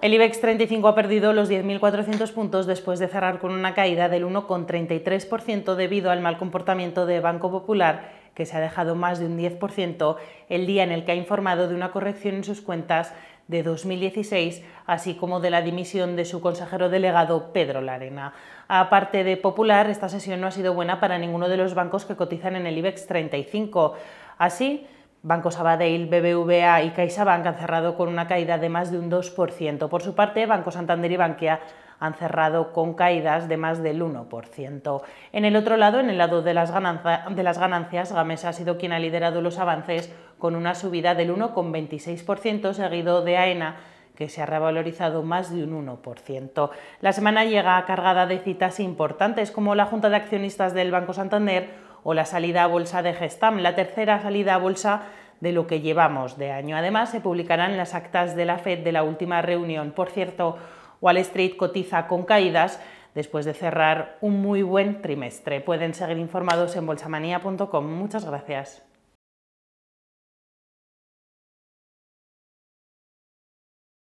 El IBEX 35 ha perdido los 10.400 puntos después de cerrar con una caída del 1,33% debido al mal comportamiento de Banco Popular, que se ha dejado más de un 10% el día en el que ha informado de una corrección en sus cuentas de 2016, así como de la dimisión de su consejero delegado Pedro Larena. Aparte de Popular, esta sesión no ha sido buena para ninguno de los bancos que cotizan en el IBEX 35. Así, Banco Sabadell, BBVA y CaixaBank han cerrado con una caída de más de un 2%. Por su parte, Banco Santander y Bankia han cerrado con caídas de más del 1%. En el otro lado, en el lado de las, de las ganancias, Gamesa ha sido quien ha liderado los avances con una subida del 1,26%, seguido de AENA, que se ha revalorizado más de un 1%. La semana llega cargada de citas importantes como la Junta de Accionistas del Banco Santander, o la salida a bolsa de Gestam, la tercera salida a bolsa de lo que llevamos de año. Además, se publicarán las actas de la FED de la última reunión. Por cierto, Wall Street cotiza con caídas después de cerrar un muy buen trimestre. Pueden seguir informados en bolsamanía.com. Muchas gracias.